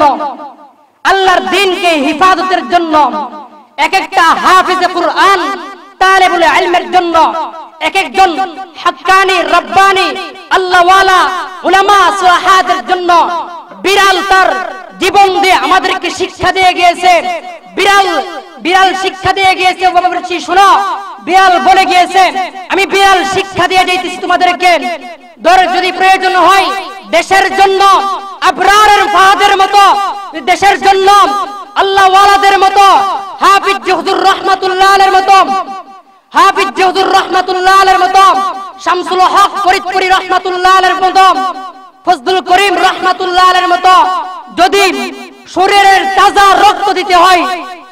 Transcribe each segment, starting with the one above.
জন্য আল্লাহর দিনকে হিফাজতের জন্য এক একটা হাফিজে কুরআন তালেবুল ইলমের জন্য এক একজন হাক্কানি রব্বানি আল্লাহওয়ালা উলামা সাহাবাদের জন্য বিড়াল তার জীবন দিয়ে আমাদেরকে শিক্ষা দিয়ে গিয়েছে বিড়াল বিড়াল শিক্ষা দিয়ে গিয়েছে বাবাবরচি শোনো বিড়াল বলে গিয়েছে আমি বিড়াল শিক্ষা দিয়ে যাইতেছি তোমাদেরকে ধর যদি প্রয়োজন হয় দেশের জন্য আবরারের ফাহাদের মতো দেশের জন্য আল্লাহ ওয়ালাদের মতো হাফিজ জহুদুর রহমাতুল্লাহ আলের মতো হাফিজ জহুদুর রহমাতুল্লাহ আলের মতো শামসুল হক ফরিদপুরি রহমাতুল্লাহ আলের মতো ফজলুল করিম রহমাতুল্লাহ আলের মতো যদি শরীরের তাজা রক্ত দিতে হয়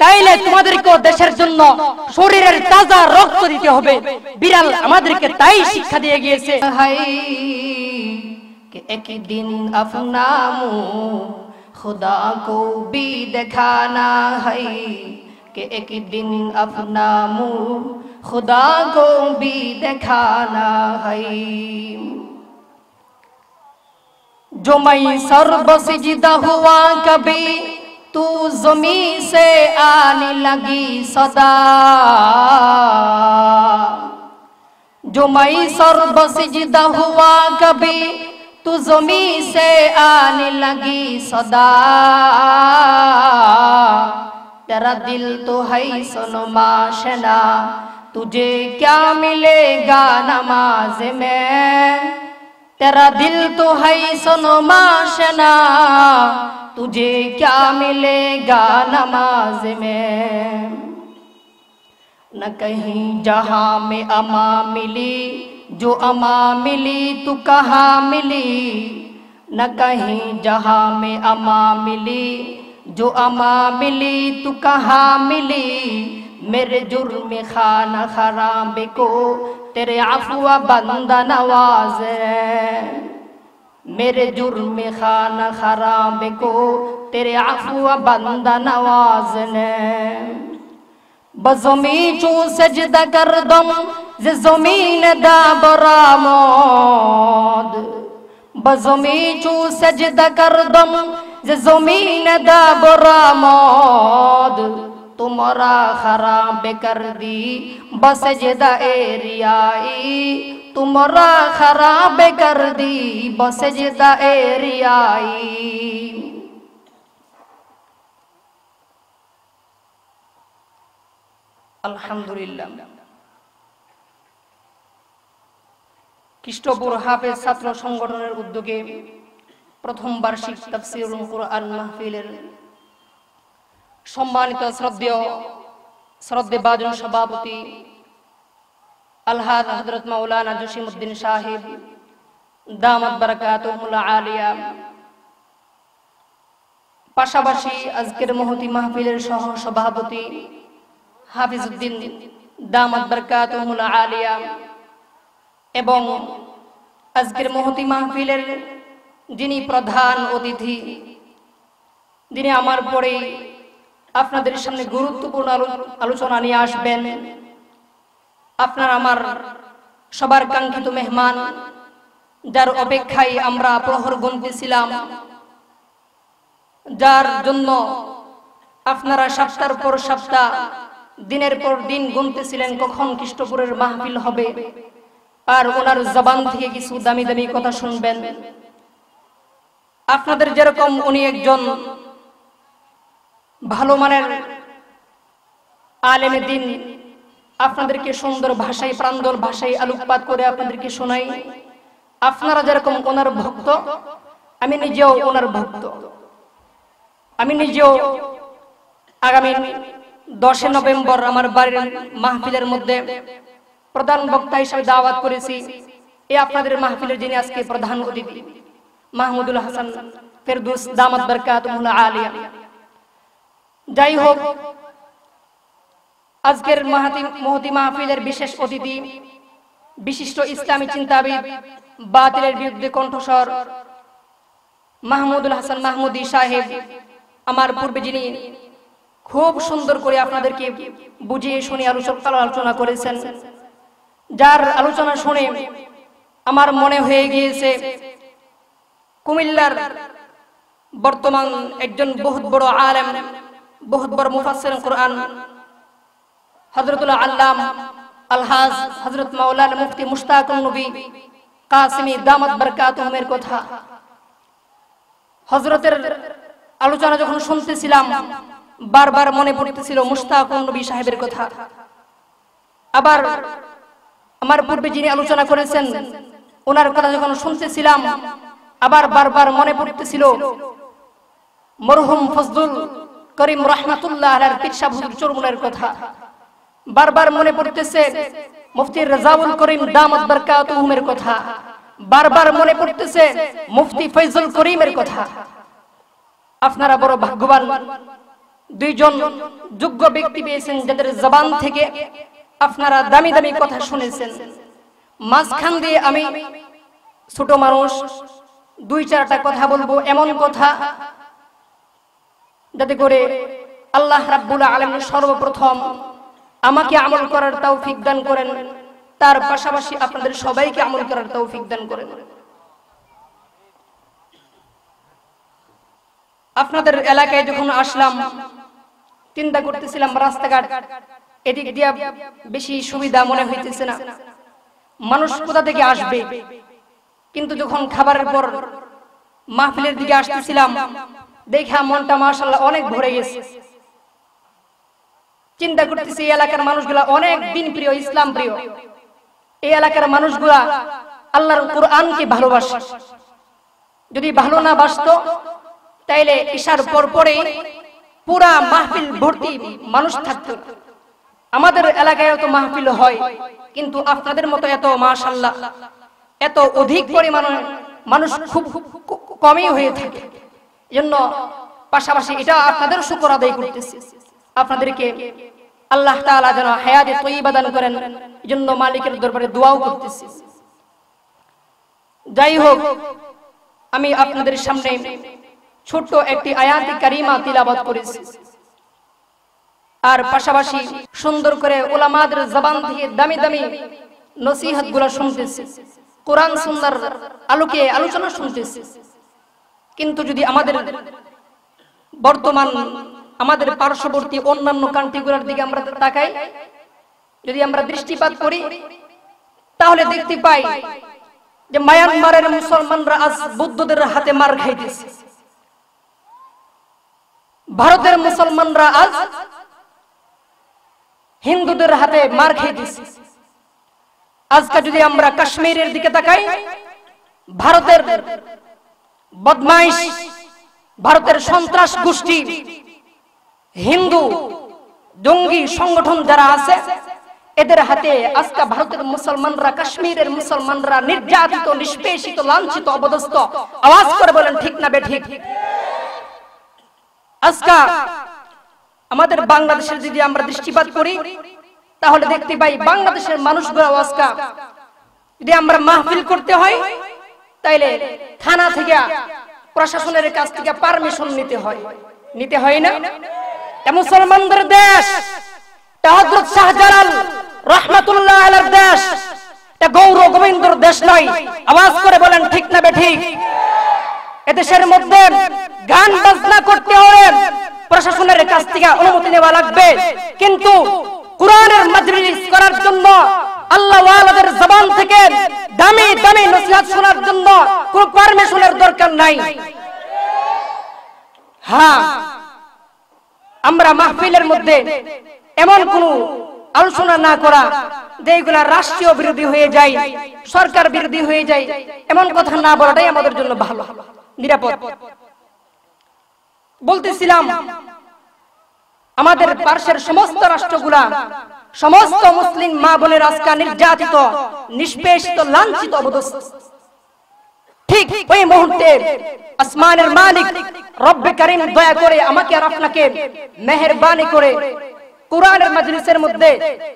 তাইলে তোমাদেরকেও দেশের জন্য শরীরের তাজা রক্ত দিতে হবে বিড়াল আমাদেরকে তাই শিক্ষা দিয়ে গিয়েছে کہ ایک دن اپنا مو خدا کو بھی دکھانا ہے کہ ایک دن اپنا مو خدا کو بھی دکھانا ہے جو میں سر بسجدہ جدہ کبھی تو زمین سے آنے لگی صدا جو میں سر بسجدہ جدہ کبھی تو زمین سے آنے لگی صدا تیرا دل تو سنو ماشنا تجھے کیا ملے گا نماز میں تیرا دل تو سنو ماشنا تجھے کیا ملے گا نماز میں نہ کہیں جہاں میں اما ملی جو اماں ملی تو کہاں ملی نہ کہیں جہاں میں اماں ملی جو اماں ملی تو کہاں ملی میرے جرم خان خراب کو تیرے عفو بندہ نواز میرے جرم خان خراب کو تیرے عفو بندہ نواز نے بزمی چو سج کردم کر دم جمین دورہ بزمی چو سج کردم کر دم جمین دورہ مد خراب بے کر دی بس جئی تمہارا خراب بے کر دی بس جئی আলহামদুলিল্লাহ কৃষ্ণপুর হাফেজ ছাত্র সংগঠনের উদ্যোগে প্রথম বার্ষিক মাহফিলের সম্মানিত শ্রদ্ধেয় সভাপতি আলহাদ হজরত সাহেব দামাত বারকাত আলিয়া পাশাপাশি আজকের মহতি মাহফিলের সহ সভাপতি হাফিজ উদ্দিন দামাত বরকাতুহুল আলিয়া এবং আজকের মহতি মাহফিলের যিনি প্রধান অতিথি যিনি আমার পরে আপনাদের সামনে গুরুত্বপূর্ণ আলোচনা নিয়ে আসবেন আপনার আমার সবার কাঙ্ক্ষিত মেহমান যার অপেক্ষায় আমরা প্রহর গুনতেছিলাম যার জন্য আপনারা সপ্তাহ পর সপ্তাহ দিনের পর দিন গুনতেছিলেন কখন খ্রিস্টপুরের মাহফিল হবে আর ওনার জবান থেকে কিছু দামি দামি কথা শুনবেন আপনাদের যেরকম উনি একজন ভালো মানের আলেম দিন আপনাদেরকে সুন্দর ভাষায় প্রান্দল ভাষায় আলোকপাত করে আপনাদেরকে শোনাই আপনারা যেরকম ওনার ভক্ত আমি নিজেও ওনার ভক্ত আমি নিজেও আগামী দশে নভেম্বর আমার বাড়ির মাহফিলের মধ্যে প্রধান বক্তা হিসাবে দাওয়াত করেছি এ আপনাদের মাহফিলের যিনি আজকে প্রধান অতিথি মাহমুদুল হাসান ফেরদুস দামাত বরকাতুল্লাহ আলিয়া যাই হোক আজকের মাহাতি মহতি মাহফিলের বিশেষ অতিথি বিশিষ্ট ইসলামী চিন্তাবিদ বাতিলের বিরুদ্ধে কণ্ঠস্বর মাহমুদুল হাসান মাহমুদী সাহেব আমার পূর্বে যিনি খুব সুন্দর করে আপনাদেরকে বুঝিয়ে শুনে আলোচনা আলোচনা করেছেন যার আলোচনা শুনে আমার মনে হয়ে গিয়েছে কুমিল্লার বর্তমান একজন বহুত বড় আলেম বহুত বড় মুফাসের কোরআন হজরতুল্লাহ আল্লাম আলহাজ হজরত মাওলানা মুফতি মুশতাক নবী কাসিমি দামত বরকাত কথা হজরতের আলোচনা যখন শুনতেছিলাম বারবার মনে পড়তেছিল মুস্তাক নবী সাহেবের কথা আবার আমার পূর্বে যিনি আলোচনা করেছেন ওনার কথা যখন শুনতেছিলাম আবার বারবার মনে পড়তেছিল মরহুম ফজলুল করিম রহমাতুল্লাহ আর পিৎসা হুজুর চরমুনের কথা বারবার মনে পড়তেছে মুফতি রাজাউল করিম দামত বরকাতুহুমের কথা বারবার মনে পড়তেছে মুফতি ফয়জুল করিমের কথা আপনারা বড় ভাগ্যবান দুইজন যোগ্য ব্যক্তি পেয়েছেন যাদের জবান থেকে আপনারা দামি দামি কথা শুনেছেন মাঝখান দিয়ে আমি ছোট মানুষ দুই চারটা কথা বলবো এমন কথা যাতে করে আল্লাহ রাব্বুল আলম সর্বপ্রথম আমাকে আমল করার তাও দান করেন তার পাশাপাশি আপনাদের সবাইকে আমল করার তাও দান করেন আপনাদের এলাকায় যখন আসলাম চিন্তা করতেছিলাম রাস্তাঘাট এদিক দিয়া বেশি সুবিধা মনে হইতেছে না মানুষ কোথা থেকে আসবে কিন্তু যখন খাবারের পর মাহফিলের দিকে আসতেছিলাম দেখা মনটা মার্শাল্লাহ অনেক ভরে গেছে চিন্তা করতেছি এলাকার মানুষগুলা অনেক দিন প্রিয় ইসলাম প্রিয় এই এলাকার মানুষগুলা আল্লাহর কোরআনকে ভালোবাসে যদি ভালো না বাসত তাইলে ঈশার পর পরে পুরা মাহফিল ভর্তি মানুষ থাকত আমাদের এলাকায় তো মাহফিল হয় কিন্তু আপনাদের মতো এত মাশাল্লাহ এত অধিক পরিমাণ মানুষ খুব কমই হয়ে থাকে এজন্য পাশাপাশি এটা আপনাদের শুকর আদায় করতেছি আপনাদেরকে আল্লাহ তাআলা যেন হায়াতে তৈবা দান করেন এজন্য মালিকের দরবারে দোয়াও করতেছি যাই হোক আমি আপনাদের সামনে ছোট্ট একটি আয়াতি কারিমা তিলাবাত করেছি আর পাশাপাশি সুন্দর করে ওলামাদের জবান দিয়ে দামি দামি নসিহত গুলো শুনতেছি কোরআন সুন্দর আলোকে আলোচনা শুনতেছি কিন্তু যদি আমাদের বর্তমান আমাদের পার্শ্ববর্তী অন্যান্য কান্ট্রিগুলোর দিকে আমরা তাকাই যদি আমরা দৃষ্টিপাত করি তাহলে দেখতে পাই যে মায়ানমারের মুসলমানরা আজ বৌদ্ধদের হাতে মার খাইতেছে ভারতের মুসলমানরা আজ হিন্দুদের হাতে মার খেয়ে দিয়েছে আজকে যদি আমরা কাশ্মীরের দিকে তাকাই ভারতের বদমাইশ ভারতের সন্ত্রাস গোষ্ঠী হিন্দু জঙ্গি সংগঠন যারা আছে এদের হাতে আজকে ভারতের মুসলমানরা কাশ্মীরের মুসলমানরা নির্যাতিত নিষ্পেষিত লাঞ্ছিত অবদস্ত আওয়াজ করে বলেন ঠিক না বে ঠিক আজকা আমাদের বাংলাদেশের যদি আমরা দৃষ্টিপাত করি তাহলে দেখতে পাই বাংলাদেশের মানুষগুলো আজকা যদি আমরা মাহফিল করতে হয় তাইলে থানা থেকে প্রশাসনের কাছ থেকে পারমিশন নিতে হয় নিতে হয় না মুসলমানদের দেশ হজরত শাহজালাল রহমাতুল্লাহ আলার দেশ গৌর গোবিন্দর দেশ নয় আওয়াজ করে বলেন ঠিক না বে ঠিক এদেশের মধ্যে গান বাজনা করতে হলে প্রশাসনের কাছ থেকে অনুমতি নেওয়া লাগবে কিন্তু কোরআনের মাজলিস করার জন্য আল্লাহ ওয়ালাদের জবান থেকে দামি দামি নসিহত শোনার জন্য কোন পারমিশনের দরকার নাই হ্যাঁ আমরা মাহফিলের মধ্যে এমন কোন আলোচনা না করা যেগুলা রাষ্ট্রীয় বিরোধী হয়ে যায় সরকার বিরোধী হয়ে যায় এমন কথা না বলাটাই আমাদের জন্য ভালো নিরাপদ বলতেছিলাম আমাদের পার্শ্বের সমস্ত রাষ্ট্রগুলা সমস্ত মুসলিম মা বোনের আজকা নির্যাতিত নিষ্পেষিত লাঞ্ছিত অবদস্ত ঠিক ওই মুহূর্তে আসমানের মালিক রব্বে করিম দয়া করে আমাকে আর আপনাকে মেহরবানি করে কোরআনের মাজলিসের মধ্যে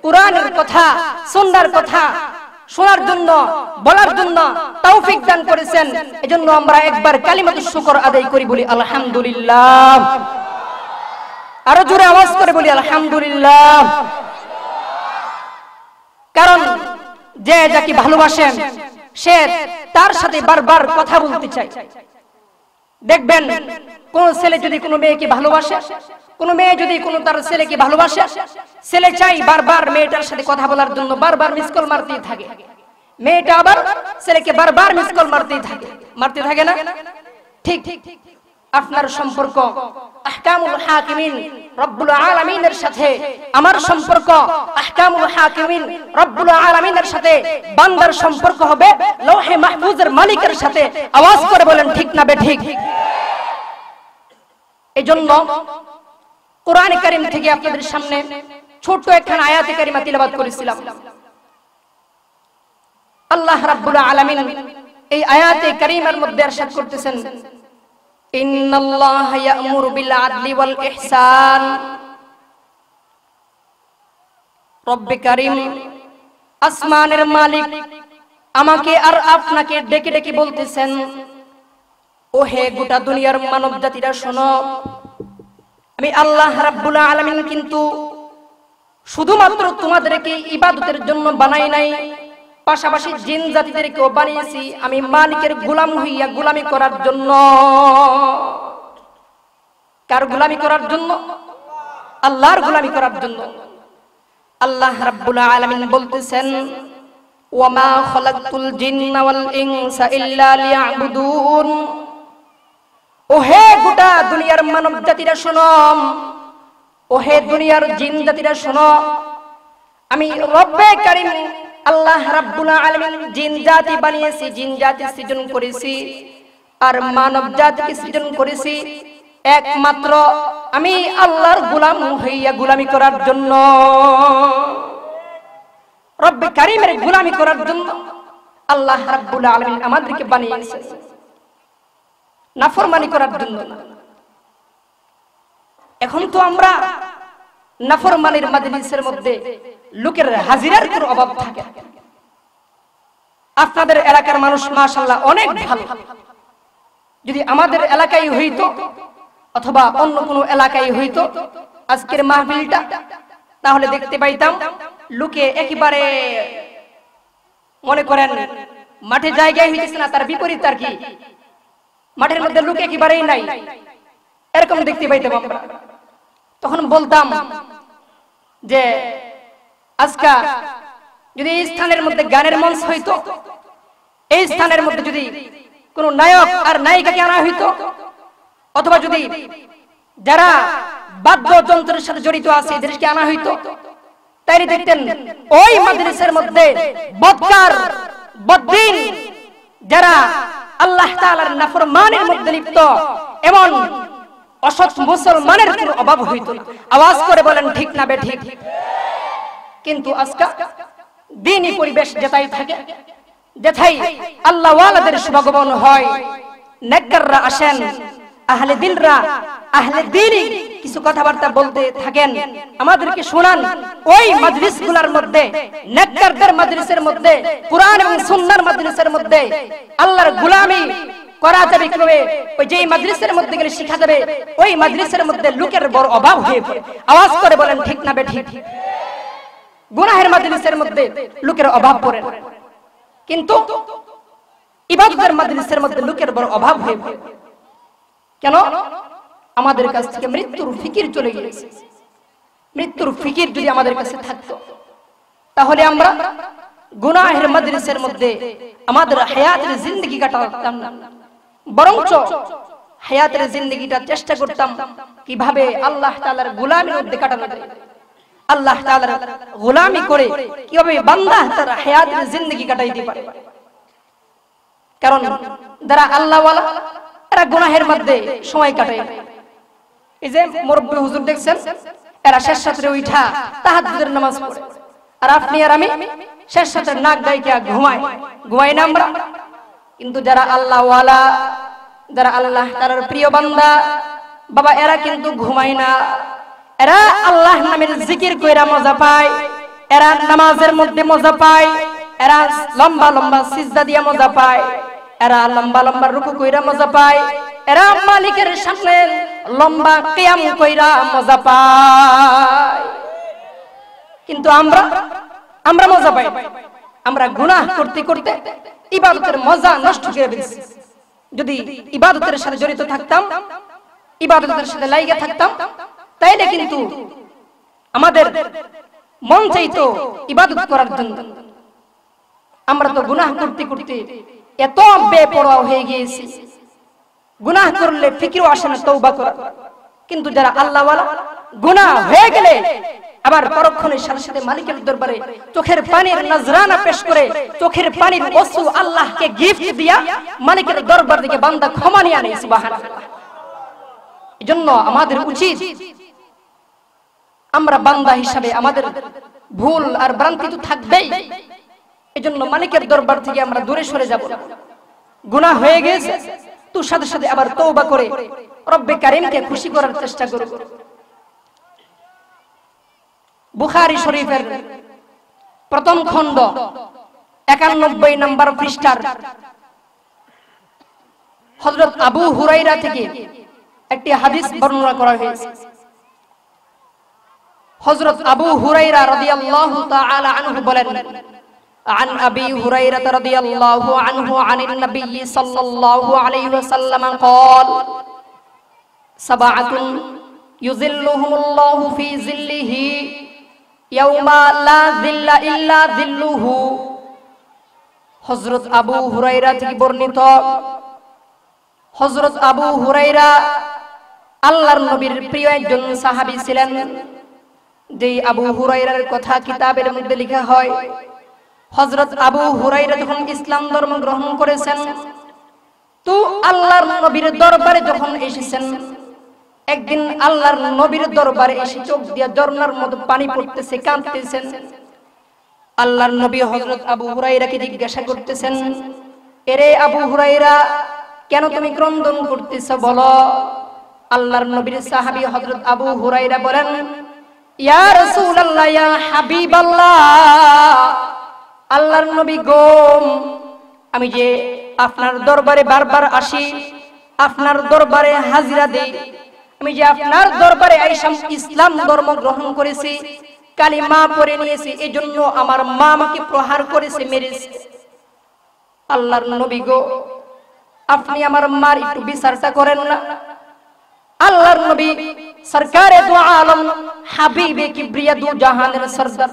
কোরআনের কথা সুন্দর কথা শোনার জন্য বলার জন্য তৌফিক দান করেছেন এজন্য আমরা একবার কালিমাতু শুকর আদায় করি বলি আলহামদুলিল্লাহ আরো জোরে আওয়াজ করে বলি আলহামদুলিল্লাহ কারণ যে যাকে ভালোবাসেন সে তার সাথে বারবার কথা বলতে চায় দেখবেন কোন ছেলে যদি কোনো মেয়েকে ভালোবাসে কোনো মেয়ে যদি কোনো তার ছেলেকে ভালোবাসে ছেলে চাই বারবার মেয়েটার সাথে কথা বলার জন্য বারবার মিস কল মারতেই থাকে মেয়েটা আবার ছেলেকে বারবার মিস কল মারতেই থাকে মারতে থাকে না ঠিক ঠিক ঠিক আপনার সম্পর্ক আহকামুল হাকিমিন রব্বুল আলামিনের সাথে আমার সম্পর্ক আহকামুল হাকিমিন রব্বুল আলামিনের সাথে বান্দার সম্পর্ক হবে লৌহে মাহফুজের মালিকের সাথে আওয়াজ করে বলেন ঠিক না এজন্য কোরআন কারিম থেকে আপনাদের সামনে ছোট একখান আয়াতে কারিমা তিলাবাত করেছিলাম আল্লাহ রাব্বুল আলামিন এই আয়াতে কারিমার মধ্যে করতেছেন الله يأمر بالعدل والإحسان رب كريم আসমানের মালিক আমাকে আর আপনাকে ডেকে ডেকে বলতেছেন ও হে গোটা দুনিয়ার মানব জাতিরা শোনো আমি আল্লাহ রাব্বুল আলামিন কিন্তু শুধুমাত্র তোমাদেরকে ইবাদতের জন্য বানাই নাই পাশাপাশি জিন জাতিদেরকেও বানিয়েছি আমি মালিকের গুলাম হইয়া গুলামি করার জন্য কার গুলামি করার জন্য আল্লাহর গুলামি করার জন্য আল্লাহ রাব্বুল আলামিন বলতেছেন ওয়ামা খলাকতুল জিন্না ওয়াল ইনসা ইল্লা লিয়াবুদুন ওহে গোটা দুনিয়ার মানব জাতিরা শোনো ওহে দুনিয়ার জিন জাতিরা শোনো আমি রব্বে কারিম আল্লাহ রাব্বুল আলামিন জিন জাতি বানিয়েছি জিন জাতি সৃজন করেছি আর মানব জাতিকে সৃজন করেছি একমাত্র আমি আল্লাহর গোলাম হইয়া গোলামি করার জন্য রব্বে কারিমের গোলামি করার জন্য আল্লাহ রাব্বুল আলামিন আমাদেরকে বানিয়েছে নাফরমানি করার জন্য এখন তো আমরা নাফরমানির মাদলিসের মধ্যে লোকের হাজিরার কোন অভাব থাকে আপনাদের এলাকার মানুষ মাশাল্লাহ অনেক ভালো যদি আমাদের এলাকায় হইতো অথবা অন্য কোনো এলাকায় হইতো আজকের মাহফিলটা তাহলে দেখতে পাইতাম লোকে একেবারে মনে করেন মাঠে জায়গায় হইতেছে না তার বিপরীত আর কি মাঠের মধ্যে লোক একেবারেই নাই এরকম দেখতে পাইতাম আমরা তখন বলতাম যে আজকা যদি এই স্থানের মধ্যে গানের মঞ্চ হইতো এই স্থানের মধ্যে যদি কোনো নায়ক আর নায়িকাকে আনা হইতো অথবা যদি যারা বাদ্যযন্ত্রের সাথে জড়িত আছে এদেরকে আনা হইতো তাই দেখতেন ওই মাদ্রাসার মধ্যে বদকার বদ্দিন যারা আল্লাহ তাআলার নাফরমানের মধ্যে লিপ্ত এমন অসৎ মুসলমানের কোন অভাব হইত না আওয়াজ করে বলেন ঠিক না বে ঠিক কিন্তু আজকে দিনই পরিবেশ যেটাই থাকে যেথাই আল্লাহওয়ালাদের ভগবান হয় নেকাররা আসেন আহলে দিলরা আহলে দিলই কিছু কথাবার্তা বলতে থাকেন আমাদেরকে শোনান ওই গুলার মধ্যে নেককারদের মাদ্রিসের মধ্যে কোরআন এবং সুন্নাহর মাদ্রিসের মধ্যে আল্লাহর গোলামি করা যাবে কিভাবে ওই যে মধ্যে গেলে শিখা যাবে ওই মধ্যে লোকের বড় অভাব হয়ে পড়ে আওয়াজ করে বলেন ঠিক না গুনাহের মধ্যে লোকের অভাব পড়ে কিন্তু ইবাদতের মাদ্রিসের মধ্যে লোকের বড় অভাব হয়ে পড়ে কেন আমাদের কাছ থেকে মৃত্যুর ফিকির চলে গিয়েছে মৃত্যুর ফিকির যদি আমাদের কাছে থাকতো তাহলে আমরা গুনাহের মাদ্রাসের মধ্যে আমাদের হায়াতের জিন্দগি কাটাতাম না বরঞ্চ হায়াতের জিন্দগিটা চেষ্টা করতাম কিভাবে আল্লাহ তাআলার গোলামের মধ্যে কাটানো যায় আল্লাহ তাআলার গোলামি করে কিভাবে বান্দা তার হায়াতের জিন্দগি কাটাইতে পারে কারণ যারা আল্লাহওয়ালা এরা গুনাহের মধ্যে সময় কাটে এই যে মুরব্বী হুজুর দেখছেন এরা শেষ সাথে উঠা তাহাজ্জুদের নামাজ পড়ে আর আপনি আর আমি শেষ সাথে নাক ডাইকে ঘুমাই ঘুমাই না আমরা কিন্তু যারা আল্লাহ ওয়ালা যারা আল্লাহ তার প্রিয় বান্দা বাবা এরা কিন্তু ঘুমায় না এরা আল্লাহ নামের জিকির কইরা মজা পায় এরা নামাজের মধ্যে মজা পায় এরা লম্বা লম্বা সিজদা দিয়া মজা পায় এরা লম্বা লম্বা রুকু কইরা মজা পায় এরা মালিকের সামনে লম্বা কিয়াম কইরা মজা পায় কিন্তু আমরা আমরা মজা পাই আমরা গুনাহ করতে করতে ইবাদতের মজা নষ্ট করে ফেলছি যদি ইবাদতের সাথে জড়িত থাকতাম ইবাদতের সাথে লাইগে থাকতাম তাইলে কিন্তু আমাদের মন চাইতো ইবাদত করার জন্য আমরা তো গুনাহ করতে করতে এত বেপরোয়া হয়ে গিয়েছি গুনাহ করলে ফিকিরও আসে না তৌবা করা কিন্তু যারা আল্লাহ গুনা হয়ে গেলে আবার পরক্ষণের সাথে সাথে মালিকের দরবারে চোখের পানির নজরানা পেশ করে চোখের পানির অশ্রু আল্লাহকে গিফট দিয়া মালিকের দরবার দিকে বান্দা ক্ষমা নিয়ে আনে সুবহানাল্লাহ এজন্য আমাদের উচিত আমরা বান্দা হিসাবে আমাদের ভুল আর ভ্রান্তি তো থাকবেই এজন্য মালিকের দরবার থেকে আমরা দূরে সরে যাব গুনাহ হয়ে গেছে তো সাথে সাথে আবার তওবা করে রব্বে কারিমকে খুশি করার চেষ্টা করব বুখারী শরীফের প্রথম খণ্ড 91 নাম্বার পৃষ্ঠার হযরত আবু হুরাইরা থেকে একটি হাদিস বর্ণনা করা হয়েছে হযরত আবু হুরাইরা রাদিয়াল্লাহু তাআলা আনহু বলেন عن أبي هريرة رضي الله عنه عن النبي صلى الله عليه وسلم قال سبعة يزلهم الله في ظله يوم لا ظل إلا ظله হজরত আবু হুরাইরা থেকে বর্ণিত হজরত আবু হুরাইরা আল্লাহর নবীর প্রিয় একজন সাহাবি ছিলেন যে আবু হুরাইরার কথা কিতাবের মধ্যে লেখা হয় হজরত আবু হুরাইরা যখন ইসলাম ধর্ম গ্রহণ করেছেন তো আল্লাহর নবীর দরবারে যখন এসেছেন একদিন আল্লাহর নবীর দরবারে এসে চোখ দিয়ে ঝর্ণার মতো পানি পড়তেছে কাঁদতেছেন আল্লাহর নবী হজরত আবু হুরাইরাকে জিজ্ঞাসা করতেছেন এরে আবু হুরাইরা কেন তুমি ক্রন্দন করতেছ বল আল্লাহর নবীর সাহাবি হজরত আবু হুরাইরা বলেন ইয়া রাসূলুল্লাহ ইয়া হাবিবাল্লাহ আল্লাহর নবী গোম আমি যে আপনার দরবারে বারবার আসি আপনার দরবারে হাজিরা দিই আমি যে আপনার দরবারে আইসাম ইসলাম ধর্ম গ্রহণ করেছি কালী মা পরে নিয়েছি এই জন্য আমার মা আমাকে প্রহার করেছে মেরেছে আল্লাহর নবী গো আপনি আমার মার একটু বিচারটা করেন না আল্লাহর নবী সরকারে দু আলম হাবিবে কিব্রিয়া দু জাহানের সরদার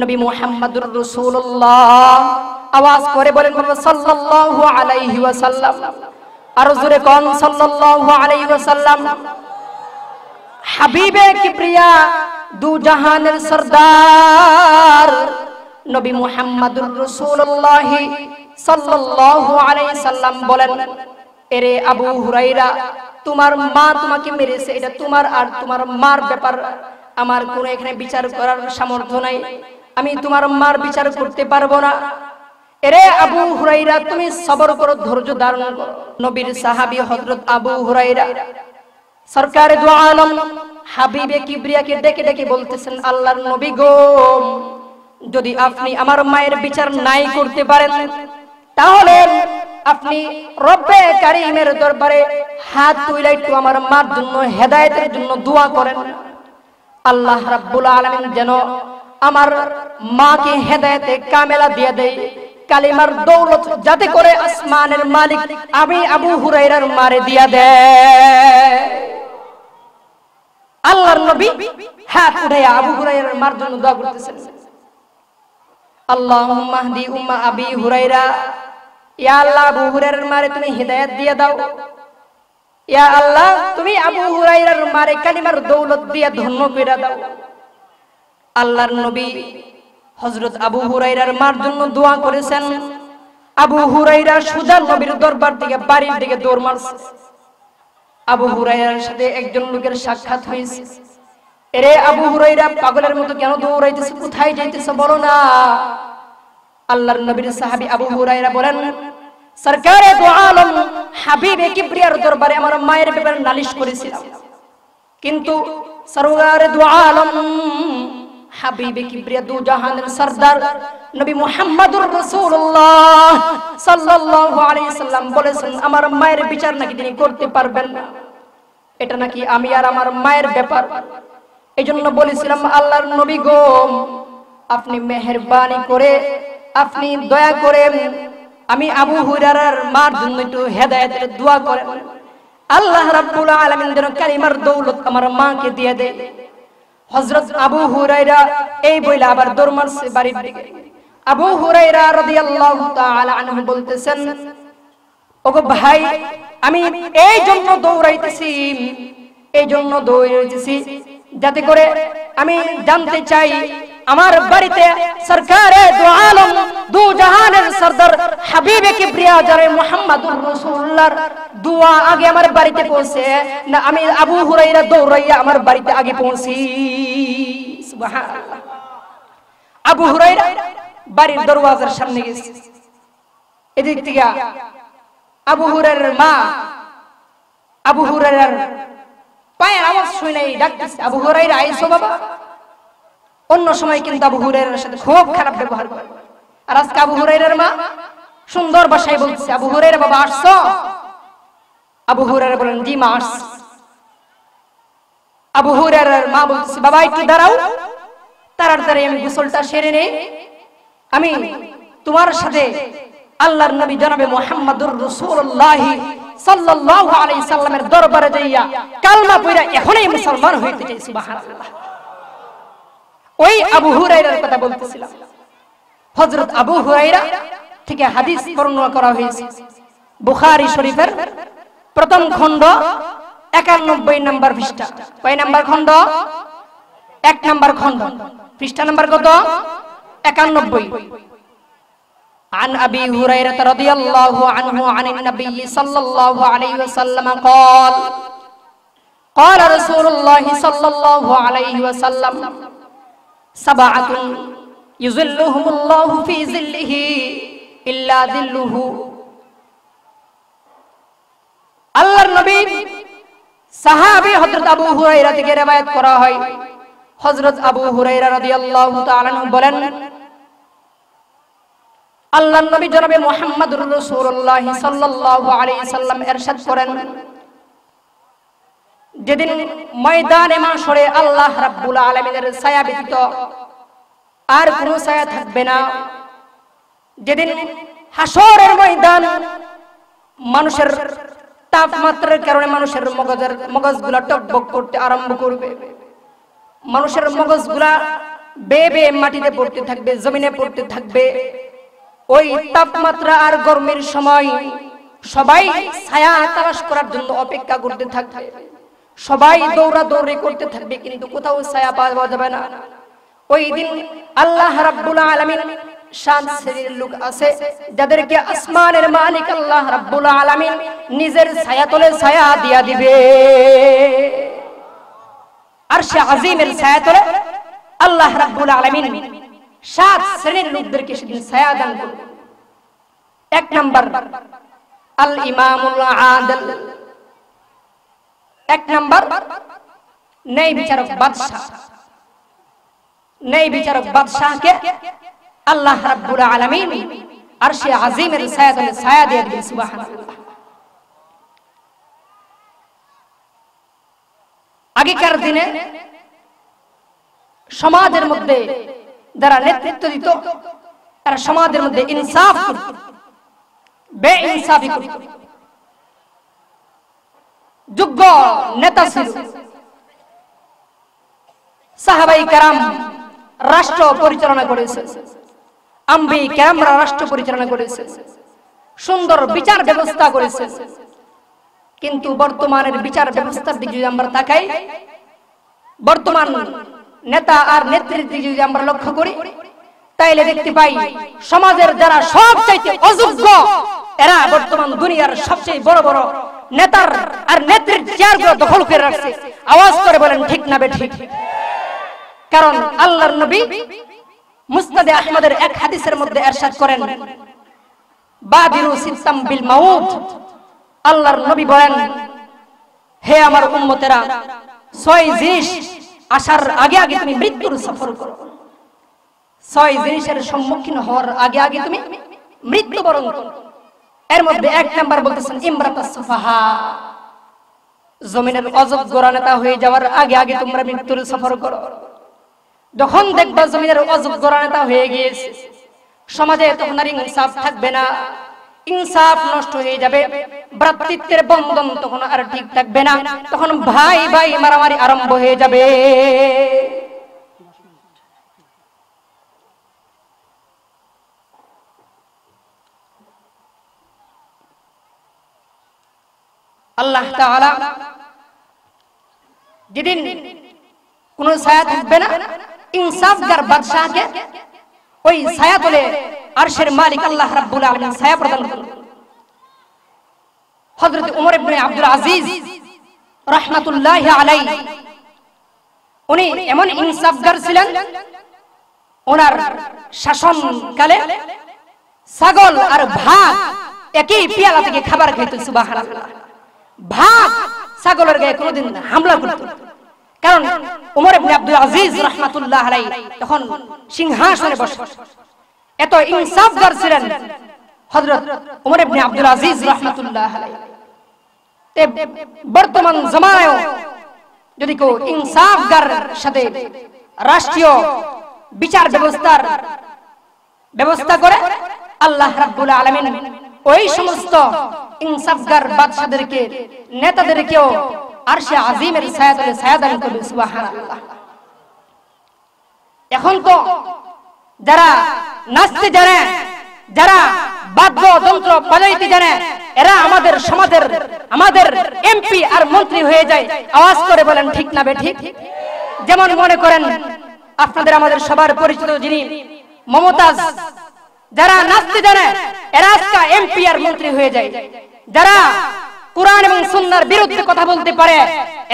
নবী মুহাম্মাদুর রাসূলুল্লাহ আওয়াজ করে বলেন সাল্লাল্লাহু আলাইহি ওয়াসাল্লাম জোরে কোন সাল্লাল্লাহু আলাইহি ওয়াসাল্লাম হাবিবে কিবরিয়া দু জাহানের সরদার নবী মুহাম্মাদুর রাসূলুল্লাহ সাল্লাল্লাহু আলাইহি সাল্লাম বলেন এরে আবু হুরাইরা তোমার মা তোমাকে মেরেছে এটা তোমার আর তোমার মার ব্যাপার আমার কোনো এখানে বিচার করার সামর্থ্য নাই আমি তোমার মার বিচার করতে পারবো না এরে আবু হুরাইরা তুমি সবর করো ধৈর্য ধারণ করো নবীর সাহাবি হজরত আবু হুরাইরা সরকার দোয়া হাবিবে কিবরিয়াকে ডেকে ডেকে বলতেছেন আল্লাহর নবী গো যদি আপনি আমার মায়ের বিচার নাই করতে পারেন তাহলে আপনি রব্বে কারিমের দরবারে হাত তুইলা একটু আমার মার জন্য হেদায়েতের জন্য দোয়া করেন আল্লাহ রাব্বুল আলামিন যেন আমার মাকে হেদায়তে কামেলা দিয়ে দেই কালিমার দৌলত যাতে করে আসমানের মালিক আমি আবু হুরাইরার মারে দিয়া দে আল্লাহর নবী হাত উঠে আবু হুরাইরার মার জন্য দোয়া করতেছেন আল্লাহুম্মা হদি উম্মা আবি হুরাইরা ইয়া আল্লাহ আবু হুরাইরার মারে তুমি হেদায়েত দিয়ে দাও ইয়া আল্লাহ তুমি আবু হুরাইরার মারে কালিমার দৌলত দিয়ে ধন্য করে দাও আল্লাহর নবী হজরত আবু হুরাইরার মার জন্য দোয়া করেছেন আবু হুরাইরা সুজা নবীর দরবার থেকে বাড়ির দিকে দৌড় মারছে আবু হুরাইরার সাথে একজন লোকের সাক্ষাৎ হয়েছে এরে আবু হুরাইরা পাগলের মতো কেন দৌড়াইতেছে কোথায় যাইতেছে বলো না আল্লাহর নবীর সাহাবী আবু হুরাইরা বলেন সরকারে তো আলম হাবিব কিবরিয়ার দরবারে আমার মায়ের ব্যাপারে নালিশ করেছিলাম কিন্তু সরকারে দু আলম হাবিবে কি প্রিয় দু জাহানের সর্দার নবী মুহাম্মদুর রাসূলুল্লাহ সাল্লাল্লাহু আলাইহি সাল্লাম বলেছেন আমার মায়ের বিচার নাকি তিনি করতে পারবেন না এটা নাকি আমি আর আমার মায়ের ব্যাপার এজন্য বলেছিলাম আল্লাহর নবী গো আপনি মেহেরবানি করে আপনি দয়া করে আমি আবু হুরারার মার জন্য একটু হেদায়েতের দোয়া করেন আল্লাহ রাব্বুল আলামিন যেন কালিমার দৌলত আমার মাকে দিয়ে দেয় হজরত আবু হুরাইরা এই বইলা আবার দরমার সে বাড়ির দিকে আবু হুরাইরা রাদিয়াল্লাহু তাআলা আনহু বলতেছেন ওগো ভাই আমি এই জন্য দৌড়াইতেছি এই জন্য দৌড়াইতেছি যাতে করে আমি জানতে চাই আমার বাড়িতে সরকারে দু আলম দু জাহানের সরদার হাবিবে কি কিবরিয়া জরে মুহাম্মাদুর রসুল্লার দুয়া আগে আমার বাড়িতে পৌঁছে না আমি আবু হুরাইরা দৌড়াইয়া আমার বাড়িতে আগে পৌঁছি আবু হুরাইরা বাড়ির দরওয়াজার সামনে গেছে এদিক থেকে আবু হুরের মা আবু হুরের পায়ের আওয়াজ শুনে ডাকতেছে আবু হুরাইরা আইসো বাবা অন্য সময় কিন্তু আবু হুরাইরার সাথে খুব খারাপ ব্যবহার করে আর আজকে আবু হুরাইরার মা সুন্দর ভাষায় বলছে আবু হুরাইরা বাবা আসছো আবু হুরাইরা বলেন জি মা আস আবু হুরাইরার মা বলছে বাবা একটু দাঁড়াও আমি গোসলটা সেরে নেই আমি তোমার সাথে আল্লাহর নবী জনাবে মোহাম্মদুর রাসূলুল্লাহ সাল্লাল্লাহু আলাইহি সাল্লামের দরবারে যাইয়া কালমা পড়া এখনই মুসলমান হইতে চাই সুবহানাল্লাহ ওই আবু হুরাইরার কথা বলতেছিলাম হজরত আবু হুরাইরা থেকে হাদিস বর্ণনা করা হয়েছে বুখারি শরীফের প্রথম খণ্ড একানব্বই নাম্বার পৃষ্ঠা কয় নাম্বার খণ্ড এক নাম্বার খণ্ড পৃষ্ঠা নাম্বার কত একানব্বই عن أبي هريرة رضي الله عنه عن النبي صلى الله عليه وسلم قال قال رسول الله صلى الله عليه وسلم سبعة يظلهم الله في ظله إلا ظله الله النبي صحابي حضرت أبو هريرة تكي روايط قراهي حضرت أبو هريرة رضي الله تعالى نبولن الله النبي جنب محمد رسول الله صلى الله عليه وسلم ارشد قرن যেদিন ময়দানে মাসরে আল্লাহ রাব্বুল আলমিনের ছায়া ব্যতীত আর কোন ছায়া থাকবে না যেদিন হাসরের ময়দান মানুষের তাপমাত্রার কারণে মানুষের মগজের মগজগুলা টকবক করতে আরম্ভ করবে মানুষের মগজগুলা বেয়ে বেয়ে মাটিতে পড়তে থাকবে জমিনে পড়তে থাকবে ওই তাপমাত্রা আর গরমের সময় সবাই ছায়া তালাশ করার জন্য অপেক্ষা করতে থাকবে সবাই দৌড়া দৌড়ে করতে থাকবে কিন্তু কোথাও ছায়া পাওয়া যাবে না ওই দিন আল্লাহ রাব্বুল আলামিন আল্লাহ নিজের ছায়া দিয়া দিবে আজিমের আল্লাহ শ্রেণীর ছায়া এক নম্বর আল ইমামুল আদল এক নাম্বার নেই বিচারক বাদশাহ নেই বিচারক বাদশাহকে আল্লাহ রাব্বুল আলামিন আরশে আযীমের ছায়াতলে ছায়া দিয়ে দিবেন সুবহানাল্লাহ আগেকার দিনে সমাজের মধ্যে যারা নেতৃত্ব দিত তারা সমাজের মধ্যে ইনসাফ করত বে ইনসাফি করত যোগ্য নেতা ছিল সাহাবাই কারাম রাষ্ট্র পরিচালনা করেছে আম্বি ক্যামরা রাষ্ট্র পরিচালনা করেছে সুন্দর বিচার ব্যবস্থা করেছে কিন্তু বর্তমানের বিচার ব্যবস্থার দিকে যদি আমরা তাকাই বর্তমান নেতা আর নেত্রীর যদি আমরা লক্ষ্য করি তাইলে দেখতে পাই সমাজের যারা সব চাইতে অযোগ্য এরা বর্তমান দুনিয়ার সবচেয়ে বড় বড় নেতার আর নেত্রীর গুলো দখল করে রাখছে আওয়াজ করে বলেন ঠিক না ঠিক কারণ আল্লাহর নবী মুস্তাদে আহমদের এক হাদিসের মধ্যে এরশাদ করেন বাদিরু বিল মাউত আল্লাহর নবী বলেন হে আমার উম্মতেরা ছয় জিনিস আসার আগে আগে তুমি মৃত্যুর সফর করো ছয় জিনিসের সম্মুখীন হওয়ার আগে আগে তুমি মৃত্যুবরণ করো এর মধ্যে এক নাম্বার বলতেছেন ইমরাতা সুফাহা জমিনের অযোগ্য নেতা হয়ে যাওয়ার আগে আগে তোমরা মৃত্যুর সফর করো যখন দেখবা জমিনের হয়ে গিয়েছে সমাজে তখন আর ইনসাফ থাকবে না ইনসাফ নষ্ট হয়ে যাবে ভ্রাতৃত্বের বন্ধন তখন আর ঠিক থাকবে না তখন ভাই ভাই মারামারি আরম্ভ হয়ে যাবে আল্লাহ যেদিন কোন সায়া থাকবে না ইনসাফগার বাদশাহকে ওই সায়া তোলে আরশের মালিক আল্লাহ রাব্বুল আলামিন ছায়া প্রদান করবে হযরত ওমর ইবনে আব্দুল আজিজ রাহমাতুল্লাহি আলাইহি উনি এমন ইনসাফগার ছিলেন ওনার শাসন কালে ছাগল আর ভাত একই পেয়ালা থেকে খাবার খেত সুবহানাল্লাহ ভাগ ছাগলের গায়ে কোনোদিন হামলা করত কারণ উমর ইবনে আব্দুল আজিজ রাহমাতুল্লাহ আলাইহি তখন সিংহাসনে বসে এত ইনসাফদার ছিলেন হযরত উমর ইবনে আব্দুল আজিজ রাহমাতুল্লাহ আলাইহি বর্তমান জামায়ও যদি কেউ ইনসাফগার সাথে রাষ্ট্রীয় বিচার ব্যবস্থার ব্যবস্থা করে আল্লাহ রাব্বুল আলামিন ওই সমস্ত ইনসাফগার বাদশাদেরকে নেতাদেরকেও আর সে আজিমের ছায়াতলে ছায়াদান করবে সুবহানাল্লাহ এখন তো যারা নাচতে জানে যারা বাদ্যযন্ত্র বাজাইতে জানে এরা আমাদের সমাজের আমাদের এমপি আর মন্ত্রী হয়ে যায় আওয়াজ করে বলেন ঠিক না বে ঠিক যেমন মনে করেন আপনাদের আমাদের সবার পরিচিত যিনি মমতাজ যারা নাস্তি জানে এরা আজকে এমপি আর মন্ত্রী হয়ে যায় যারা কোরআন এবং সুন্নার বিরুদ্ধে কথা বলতে পারে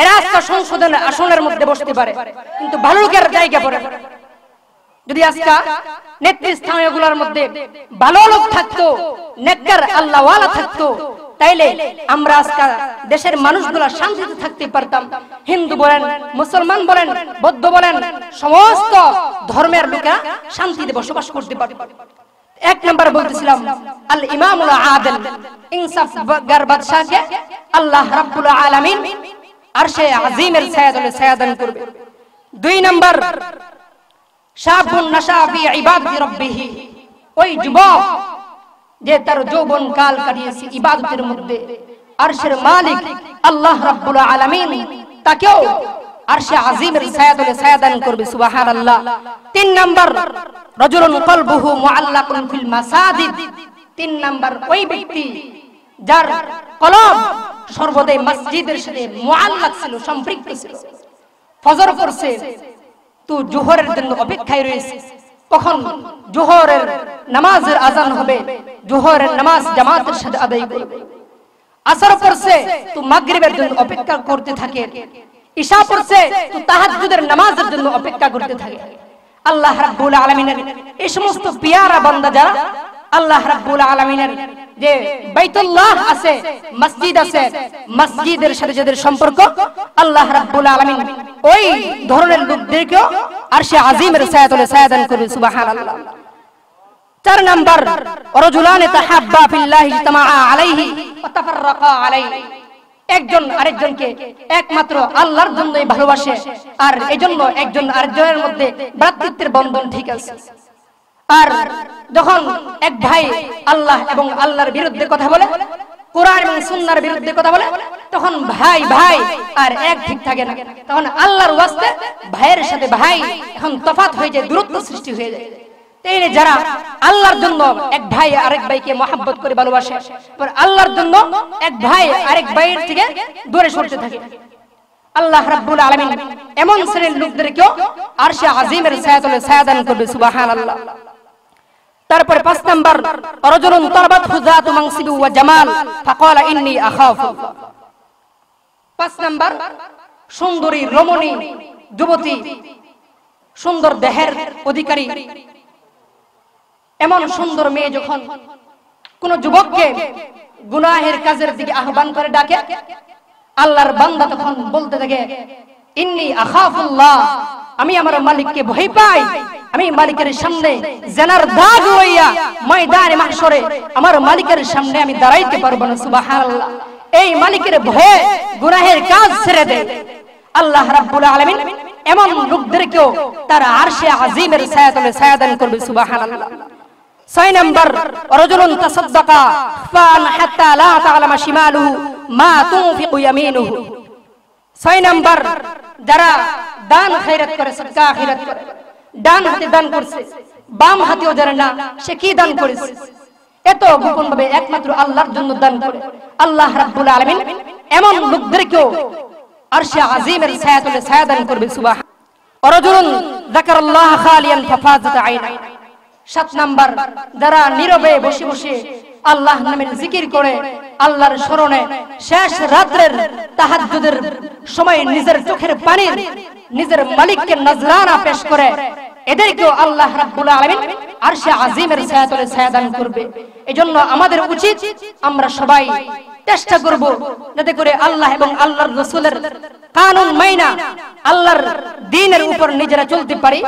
এরা আজকে সংশোধন আসনের মধ্যে বসতে পারে কিন্তু ভালো লোকের জায়গা পড়ে যদি আজকে নেতৃস্থানীয় গুলার মধ্যে ভালো লোক থাকতো নেককার আল্লাহওয়ালা থাকতো তাইলে আমরা আজকে দেশের মানুষগুলা শান্তিতে থাকতে পারতাম হিন্দু বলেন মুসলমান বলেন বৌদ্ধ বলেন সমস্ত ধর্মের লোকেরা শান্তিতে বসবাস করতে পারতাম এক নাম্বার বলতেছিলাম আল ইমামুল আদল ইনসাফ গার বাদশাকে আল্লাহ রাব্বুল আলামিন আরশে আজিমের ছায়াতলে ছায়াদান করবে দুই নাম্বার শাফুন নাশাফি ইবাদতি রব্বিহি ওই যুবক যে তার যৌবন কাল কাটিয়েছে ইবাদতের মধ্যে আরশের মালিক আল্লাহ রাব্বুল আলামিন তাকেও আরশে আযীমের ছায়া তলে করবে সুবহানাল্লাহ তিন নাম্বার রাজুলুন কলবুহু মুআল্লাকুন ফিল মাসাজিদ তিন নাম্বার ওই ব্যক্তি যার কলব সর্বদাই মসজিদের সাথে মুআল্লাক ছিল সম্পৃক্ত ছিল ফজর পড়ছে তো জোহরের জন্য অপেক্ষায় রয়েছে কখন জোহরের নামাজের আজান হবে জোহরের নামাজ জামাতের সাথে আদায় করবে আসর পড়ছে তো মাগরিবের জন্য অপেক্ষা করতে থাকে ঈশা পড়ছে তো তাহাজ্জুদের নামাজের জন্য অপেক্ষা করতে থাকে আল্লাহ রাব্বুল আলামিনের এই সমস্ত পিয়ারা বান্দা যারা আল্লাহ রাব্বুল আলামিনের যে বাইতুল্লাহ আছে মসজিদ আছে মসজিদের সাথে যাদের সম্পর্ক আল্লাহ রাব্বুল আলামিন ওই ধরনের লোকদেরকেও আরশে আজিমের সায়াতলে সায়াদান করবে সুবহানাল্লাহ চার নাম্বার রজুলান তাহাব্বা ফিল্লাহি তামা আলাইহি ওয়া তাফাররাকা আলাইহি একজন আরেকজনকে একমাত্র আল্লাহর জন্যই ভালোবাসে আর এজন্য একজন আরেকজনের মধ্যে ভ্রাতৃত্বের বন্ধন ঠিক আছে আর যখন এক ভাই আল্লাহ এবং আল্লাহর বিরুদ্ধে কথা বলে কোরআন এবং সুন্নার বিরুদ্ধে কথা বলে তখন ভাই ভাই আর এক ঠিক থাকে না তখন আল্লাহর ওয়াস্তে ভাইয়ের সাথে ভাই এখন তফাত হয়ে যায় দূরত্ব সৃষ্টি হয়ে যায় যারা আল্লাহর জন্য এক ভাই আরেক ভাইকে মহাব্বত করে ভালোবাসে আল্লাহর জন্য এক ভাই আরেক ভাইয়ের থেকে দূরে সরতে থাকে আল্লাহ রাব্বুল আলামিন এমন শ্রেণীর লোকদেরকেও আরশে ছায়াতলে করবে সুবহানাল্লাহ তারপরে পাঁচ নাম্বার অরজরুন তরবাত হুজাতু মাংসিবু ওয়া জামাল ফাকালা ইন্নী আখাফু পাঁচ নাম্বার সুন্দরী রমণী যুবতী সুন্দর দেহের অধিকারী এমন সুন্দর মেয়ে যখন কোন যুবককে গুনাহের কাজের দিকে আহ্বান করে ডাকে আল্লাহর বান্দা তখন বলতে থাকে ইন্নি আখাফুল্লাহ আমি আমার মালিককে ভয় পাই আমি মালিকের সামনে জেনার দাগ হইয়া ময়দানে মাহশরে আমার মালিকের সামনে আমি দাঁড়াইতে পারবো না সুবহানাল্লাহ এই মালিকের ভয়ে গুনাহের কাজ ছেড়ে দে আল্লাহ রাব্বুল আলামিন এমন লোকদেরকেও তার আরশে আজিমের ছায়াতলে ছায়াদান করবে সুবহানাল্লাহ ছয় নম্বর অরজুলুন তাসাদ্দাকা ফান হাত্তা লা তাআলামা শিমালুহু মা তুনফিকু ইয়ামিনুহু ছয় নম্বর যারা দান খায়রাত করে সদকা খায়রাত করে ডান হাতে দান করছে বাম হাতেও জানে না সে কি দান করেছে এত গোপন ভাবে একমাত্র আল্লাহর জন্য দান করে আল্লাহ রাব্বুল আলামিন এমন লোকদেরকেও আরশে আজিমের ছায়াতলে ছায়া দান করবে সুবহান অরজুলুন যাকারাল্লাহ খালিয়ান ফাফাজাত আইনাহু সাত নাম্বার যারা নীরবে বসে বসে আল্লাহ নামের জিকির করে আল্লাহর স্মরণে শেষ রাত্রের তাহাজুদের সময় নিজের চোখের পানির নিজের মালিককে নজরানা পেশ করে এদেরকেও আল্লাহ রাব্বুল আলামিন আরশে আযীমের ছায়াতলে ছায়া দান করবে এজন্য আমাদের উচিত আমরা সবাই চেষ্টা করব যাতে করে আল্লাহ এবং আল্লাহর রাসূলের কানুন মাইনা আল্লাহর দ্বীনের উপর নিজেরা চলতে পারি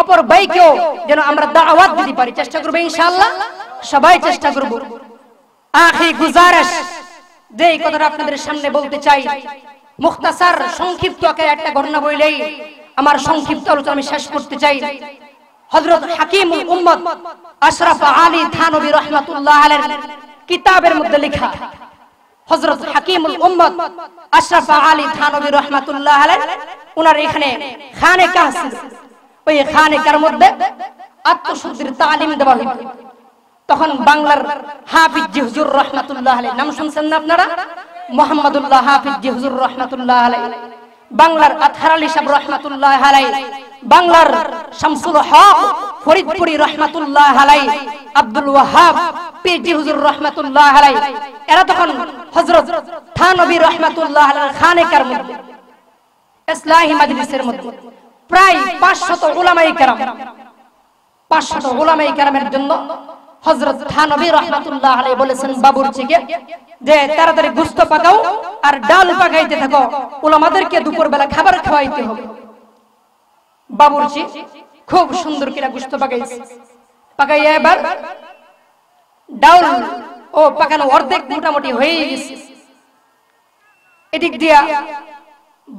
অপর ভাইকেও যেন আমরা দাওয়াত দিতে পারি চেষ্টা করব ইনশাআল্লাহ সবাই চেষ্টা করব আখি গুজারিশ যেই কথাটা আপনাদের সামনে বলতে চাই মুক্তাসার সংক্ষিপ্ত আকারে একটা ঘটনা বললেই আমার সংক্ষিপ্ত আলোচনা আমি শেষ করতে চাই হযরত হাকিমুল উম্মত আশরাফ আলী থানবী রাহমাতুল্লাহ আলাইহির কিতাবের মধ্যে লেখা হযরত হাকিমুল উম্মত আশরাফ আলী থানবী রাহমাতুল্লাহ আলাইহির ওনার এখানে খানেকা ছিল ওই কার মধ্যে আত্মশুদ্ধির তালিম দেওয়া হইল তখন বাংলার হাফিজ হুজুর রাহমাতুল্লাহ আলাইহি নাম শুনছেন না আপনারা মোহাম্মদুল্লাহ হাফিজ জি হুজুর রহমতুল্লাহ আলাই বাংলার আথার আলী সাহেব রহমতুল্লাহ আলাই বাংলার শামসুল হক ফরিদপুরি রহমতুল্লাহ আলাই আব্দুল ওয়াহাব পিজি হুজুর রহমতুল্লাহ আলাই এরা তখন হযরত থানবী রহমতুল্লাহ আলাই খানেকার মধ্যে ইসলাহি মাজলিসের মধ্যে প্রায় 500 উলামায়ে কেরাম 500 উলামায়ে কেরামের জন্য হজরত থানবী রহমাতুল্লাহ আলাই বলেছেন বাবুরচিকে যে তাড়াতাড়ি গুস্ত পাকাও আর ডাল পাকাইতে থাকো ওলামাদেরকে বেলা খাবার খাওয়াইতে হবে বাবুরচি খুব সুন্দর কিনা গুস্ত পাকাইছে পাকাইয়া এবার ডাল ও পাকানো অর্ধেক মোটামুটি হয়ে গেছে এদিক দিয়া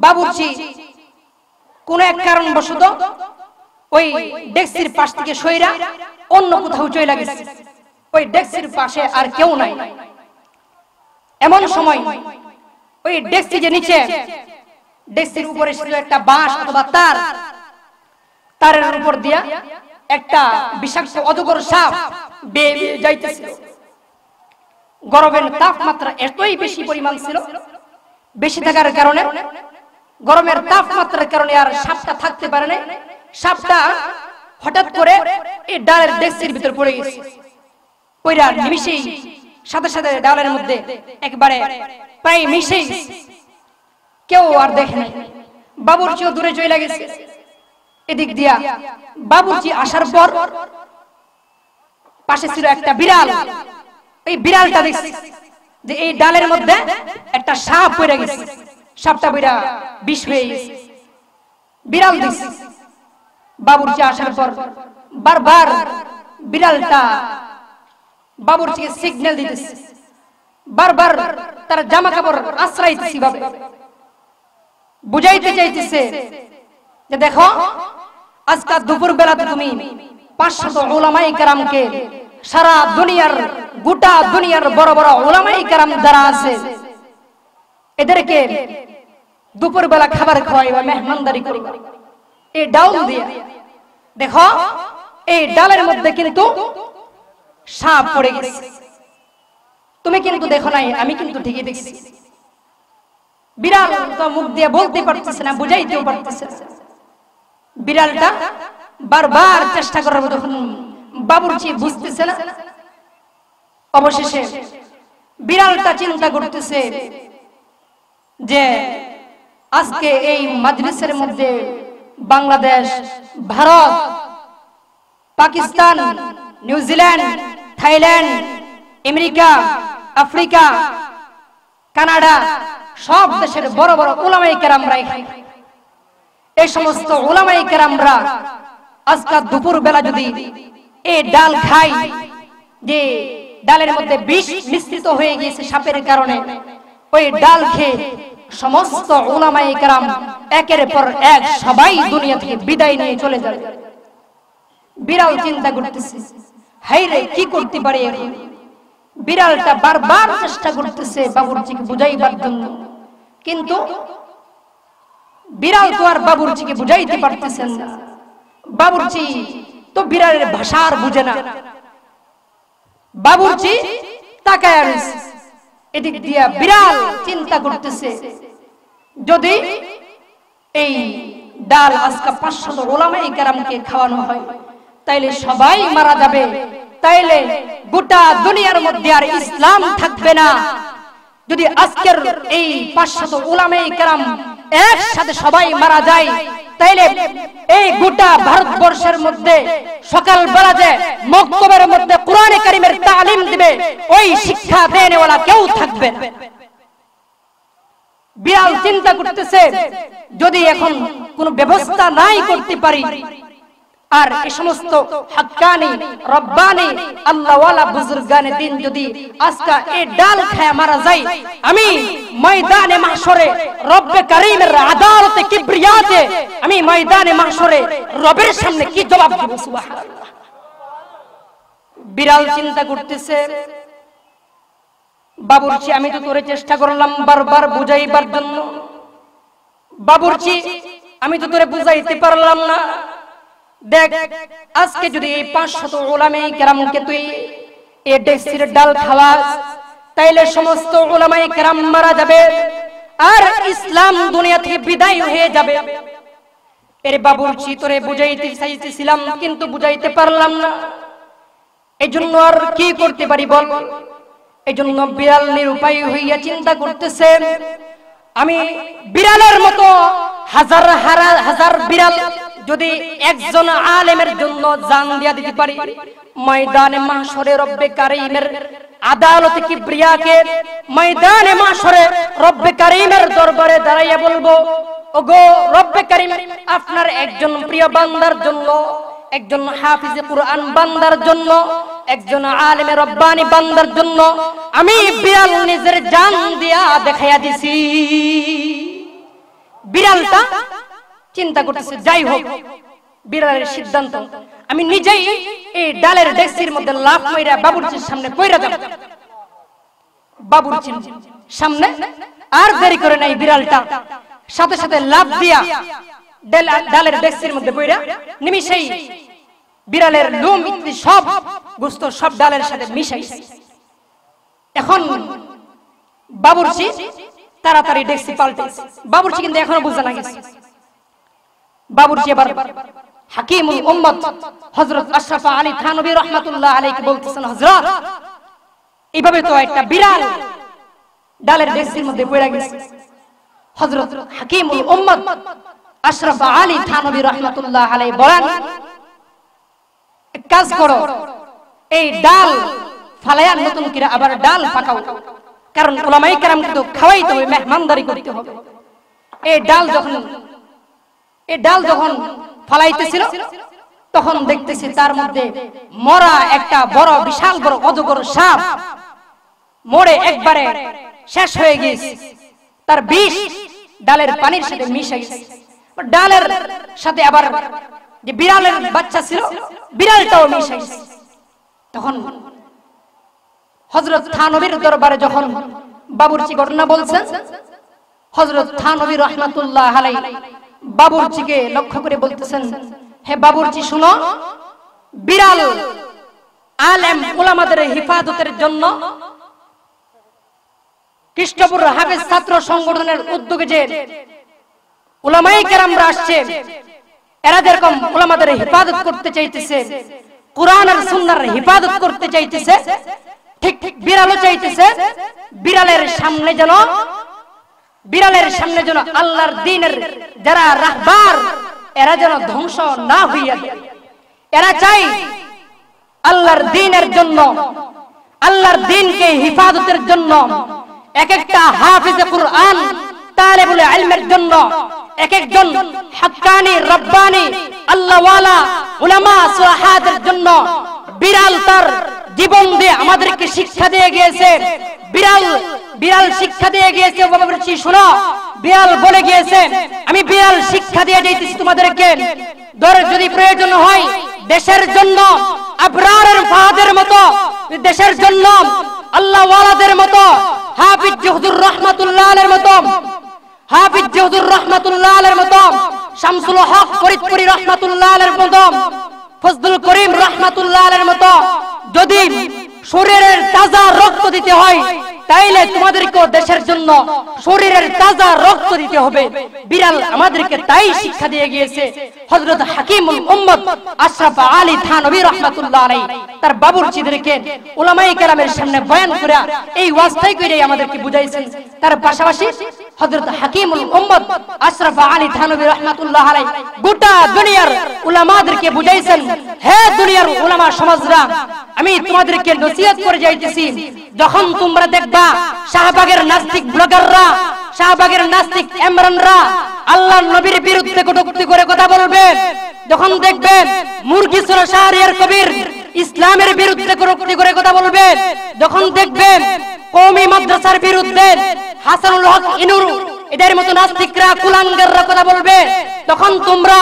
বাবুরচি কোন এক কারণবশত ওই ডেক্সির পাশ থেকে সইরা অন্য কোথাও চলে গেছে ওই ডেক্সির পাশে আর কেউ নাই এমন সময় ওই ডেক্সি যে নিচে ডেক্সির উপরে ছিল একটা বাঁশ অথবা তার তারের উপর দিয়া একটা বিষাক্ত অজগর সাপ বেরিয়ে যাইতেছিল গরমের তাপমাত্রা এতই বেশি পরিমাণ ছিল বেশি থাকার কারণে গরমের তাপমাত্রার কারণে আর সাপটা থাকতে পারে না সাপটা হঠাৎ করে এই ডালের ডেস্কের ভিতর পড়ে গেছে পয়রা নিমিশে সাথে সাথে ডালের মধ্যে একবারে প্রায় মিশেই কেউ আর দেখে নাই বাবুরচিও দূরে চলে গেছে এদিক দিয়া বাবুরচি আসার পর পাশে ছিল একটা বিড়াল এই বিড়ালটা দেখছি যে এই ডালের মধ্যে একটা সাপ পড়ে গেছে সাপটা পড়া বিষ হয়ে গেছে বিড়াল দেখছি বাবুর্চি আসার পর বারবার বিড়ালটা বাবুর্চিকে সিগন্যাল দিতেছে বারবার তার জামা কাপড় আশ্রাইতেছি ভাবে বুঝাইতে চাইতেছে যে দেখো আজকে দুপুর বেলাতে তুমি পাঁচশত ওলামাই কারামকে সারা দুনিয়ার গোটা দুনিয়ার বড় বড় ওলামাই কারাম যারা আছে এদেরকে দুপুর বেলা খাবার খাওয়াই বা মেহমানদারি করি এই ডাল দিয়ে দেখো এই ডালের মধ্যে কিন্তু সাপ পড়ে গেছে তুমি কিন্তু দেখো নাই আমি কিন্তু ঠিকই দেখছি বিড়াল তো মুখ দিয়ে বলতে পারতেছে না পারতেছে বিড়ালটা বারবার চেষ্টা করার মতো বাবুরচি বুঝতেছে না অবশেষে বিড়ালটা চিন্তা করতেছে যে আজকে এই মাদ্রাসের মধ্যে Bangladesh Bharat Pakistan New Zealand Thailand America Africa Canada সব দেশের বড় বড় ওলামাই কেরামরা এই সমস্ত ওলামাই কেরামরা আজকাল দুপুর বেলা যদি এ ডাল খাই যে ডালের মধ্যে বিষ মিশ্রিত হয়ে গিয়েছে সাপের কারণে ওই ডাল খেয়ে সমস্ত ওলামাই কেরাম একের পর এক সবাই দুনিয়া থেকে বিদায় নিয়ে চলে যাবে বিড়াল চিন্তা করতেছে হাই রে কি করতে পারে বিড়ালটা বারবার চেষ্টা করতেছে বাবুরজিকে বুঝাইবার জন্য কিন্তু বিড়াল তো আর বাবুরজিকে বুঝাইতে পারতেছেন না বাবুরজি তো বিড়ালের ভাষা আর বুঝে না বাবুরজি তাকায় এদিক দিয়া বিরাল চিন্তা করতেছে যদি এই ডাল আজকে পাঁচশত ওলামে এই গ্রামকে খাওয়ানো হয় তাইলে সবাই মারা যাবে তাইলে গোটা দুনিয়ার মধ্যে আর ইসলাম থাকবে না যদি আজকের এই পাঁচশত ওলামে এই গ্রাম একসাথে সবাই মারা যায় তাইলে এই গোটা ভারতবর্ষের মধ্যে সকাল বেলা যে মক্তবের মধ্যে কোরআনে কারিমের তালিম দিবে ওই শিক্ষা দেনেওয়ালা কেউ থাকবে না বিড়াল চিন্তা করতেছে যদি এখন কোন ব্যবস্থা নাই করতে পারি আর এই সমস্ত হাক্কানি রব্বানি আল্লাহওয়ালা বুজুর্গানে দিন যদি আজকা এ ডাল খায় মারা যায় আমি ময়দানে মাহশরে রব্বে কারিমের আদালতে কিব্রিয়াতে আমি ময়দানে মাহশরে রবের সামনে কি জবাব দেব সুবহানাল্লাহ বিড়াল চিন্তা করতেছে বাবুরচি আমি তো তোরে চেষ্টা করলাম বারবার বুঝাইবার জন্য বাবুরচি আমি তো তোরে বুঝাইতে পারলাম না দেখ আজকে যদি এই পাঁচশত ওলামাই কেরামকে তুই এ ডেক্সির ডাল খাওয়াস তাইলে সমস্ত ওলামাই কেরাম মারা যাবে আর ইসলাম দুনিয়া থেকে বিদায় হয়ে যাবে এর বাবুর চিতরে বুঝাইতে চাইতেছিলাম কিন্তু বুঝাইতে পারলাম না এই জন্য আর কি করতে পারি বল এই জন্য বিড়াল নিরুপায় হইয়া চিন্তা করতেছে আমি বিড়ালের মতো হাজার হাজার বিড়াল যদি একজন আলেমের জন্য জান দিয়া দিতে পারি ময়দানে মাহশরে রব্বে কারিমের আদালতে কিবরিয়াকে ময়দানে মাহশরে রব্বে কারিমের দরবারে দাঁড়াইয়া বলবো ওগো রব্বে কারিম আপনার একজন প্রিয় বান্দার জন্য একজন হাফিজে কুরআন বান্দার জন্য একজন আলেমে রব্বানি বান্দার জন্য আমি বিড়াল নিজের জান দিয়া দেখাইয়া দিছি বিড়ালটা চিন্তা করতেছে যাই হোক বিড়ালের সিদ্ধান্ত আমি নিজেই এই ডালের ডেক্সির মধ্যে লাফ মেরা বাবুরচির সামনে কইরা যাব বাবুরচির সামনে আর দেরি করে নাই বিড়ালটা সাথে সাথে লাফ দিয়া ডালের ডেক্সির মধ্যে কইরা নিমিশেই বিড়ালের লোম ইত্যাদি সব গোস্ত সব ডালের সাথে মিশাই এখন বাবুরচি তাড়াতাড়ি ডেক্সি পাল্টে বাবুরচি কিন্তু এখনো বুঝতে না গেছে বাবুর এবার হাকিমুল উম্মত হযরত আশরাফ আলী থানবী রাহমাতুল্লাহ আলাইহি বলতেছেন হযরত এইভাবে তো একটা বিড়াল ডালের ডেক্সির মধ্যে পড়ে গেছে হযরত হাকিমুল উম্মত আশরাফ আলী থানবী রাহমাতুল্লাহ আলাইহি বলেন কাজ করো এই ডাল ফালায়ার নতুন করে আবার ডাল পাকাও কারণ ওলামাই কেরাম কিন্তু খাওয়াইতে হবে মেহমানদারি করতে হবে এই ডাল যখন এই ডাল যখন ফলাইতেছিল তখন দেখতেছি তার মধ্যে মরা একটা বড় বিশাল বড় অজগর সাপ মরে একবারে শেষ হয়ে গিয়েছে তার বিষ ডালের পানির সাথে মিশে গেছে ডালের সাথে আবার যে বিড়ালের বাচ্চা ছিল বিড়ালটাও মিশে গেছে তখন হজরত থানবীর দরবারে যখন বাবুরচি ঘটনা বলছেন হজরত থানবী রহমাতুল্লাহ আলাই বাবুরজিকে লক্ষ্য করে বলতেছেন হে বাবুরজি শুনো বিড়াল আলেম ওলামাদের হিফাজতের জন্য কৃষ্ণপুর হাফেজ ছাত্র সংগঠনের উদ্যোগে যে ওলামাই কেরামরা আসছে এরা যেরকম ওলামাদের হিফাজত করতে চাইতেছে কোরআন আর সুন্নার হিফাজত করতে চাইতেছে ঠিক ঠিক বিড়ালও চাইতেছে বিড়ালের সামনে যেন বিড়ালের সামনে যেন আল্লাহর দিনের যারা রাহবার এরা যেন ধ্বংস না হইয়া এরা চাই আল্লাহর দিনের জন্য আল্লাহর দিনকে হিফাজতের জন্য এক একটা হাফিজে কুরআন তালেবুল ইলমের জন্য এক একজন হাক্কানি রব্বানি আল্লাহওয়ালা উলামা সুলাহাদের জন্য বিড়াল তার জীবন দিয়ে আমাদেরকে শিক্ষা দিয়ে গিয়েছে বিড়াল বিড়াল শিক্ষা দিয়ে গিয়েছে বাবা বলছি শোনো বিড়াল বলে গিয়েছে আমি বিড়াল শিক্ষা দিয়ে যাইতেছি তোমাদেরকে দর যদি প্রয়োজন হয় দেশের জন্য আবরারের ফাহাদের মতো দেশের জন্য আল্লাহ ওয়ালাদের মতো হাফিজ জহুদুর রহমাতুল্লাহ আলের মতো হাফিজ জহুদুর রহমাতুল্লাহ আলের মতো শামসুল হক ফরিদপুরি রহমাতুল্লাহ আলের মতো ফজলুল করিম রহমাতুল্লাহ আলের মতো যদি শরীরের তাজা রক্ত দিতে হয় তাইলে তোমাদেরকেও দেশের জন্য শরীরের তাজা রক্ত দিতে হবে বিড়াল আমাদেরকে তাই শিক্ষা দিয়ে গিয়েছে হজরত হাকিমুল উম্মদ আশরাফ আলী থানবী রহমাতুল্লাহ আলাই তার বাবুর চিদেরকে ওলামাই কেরামের সামনে বয়ান করে এই ওয়াজটাই করে আমাদেরকে বুঝাইছেন তার পাশাপাশি হজরত হাকিমুল উম্মদ আশরাফ আলী থানবী রহমাতুল্লাহ আলাই গোটা দুনিয়ার উলামাদেরকে বুঝাইছেন হে দুনিয়ার উলামা সমাজরা আমি তোমাদেরকে নসিহত করে যাইতেছি যখন তোমরা দেখবা শাহবাগের নাস্তিক ব্লগাররা শাহবাগের নাস্তিক এমরানরা আল্লাহ নবীর বিরুদ্ধে কটুক্তি করে কথা বলবেন যখন দেখবেন মুরগি ছিল শাহরিয়ার কবির ইসলামের বিরুদ্ধে কটুক্তি করে কথা বলবেন যখন দেখবেন কৌমি মাদ্রাসার বিরুদ্ধে হাসানুল হক ইনুর এদের মতো নাস্তিকরা কুলাঙ্গাররা কথা বলবে তখন তোমরা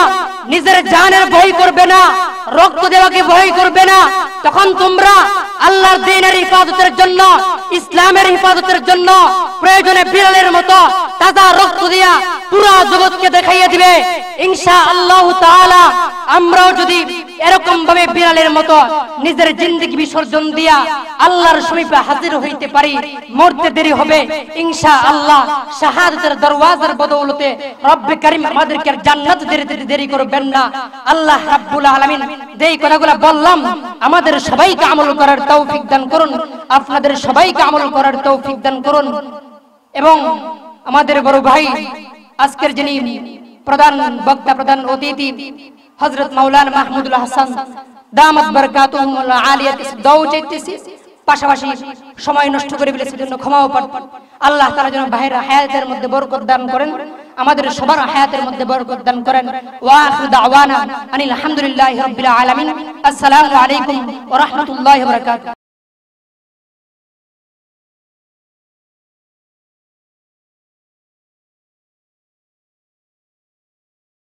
নিজের জানের ভয় করবে না রক্ত দেওয়াকে ভয় করবে না তখন তোমরা আল্লাহর দিনের হিফাজতের জন্য ইসলামের হিফাজতের জন্য প্রয়োজনে বিড়ালের মতো তাজা রক্ত দিয়া পুরা জগৎকে দেখাইয়া দিবে ইনশা আল্লাহ তাআলা আমরাও যদি এরকম ভাবে বিড়ালের মতো নিজের জিন্দগি বিসর্জন দিয়া আল্লাহর সমীপে হাজির হইতে পারি মরতে দেরি হবে ইনশা আল্লাহ শাহাদাতের দরওয়াজার বদৌলতে রব্বে করিম আমাদেরকে জান্নাত দেরি দেরি করবেন না আল্লাহ রাব্বুল আলামিন যেই কথাগুলো বললাম আমাদের সবাইকে আমল করার তৌফিক দান করুন আপনাদের সবাইকে আমল করার তৌফিক দান করুন এবং আমাদের বড় ভাই আজকের যিনি প্রধান বক্তা প্রধান অতিথি হজরত মৌলান মাহমুদুল হাসান দামত বরকাত আলিয়ার কাছে চাইতেছি পাশাপাশি সময় নষ্ট করে ফেলেছে জন্য ক্ষমাও আল্লাহ তারা যেন ভাইরা হায়াতের মধ্যে বরকত দান করেন আমাদের সবার হায়াতের মধ্যে বরকত দান করেন ওয়াখির দাওয়ানা আনিল আলহামদুলিল্লাহি রাব্বিল আলামিন আসসালামু আলাইকুম ওয়া রাহমাতুল্লাহি ওয়া বারাকাতুহু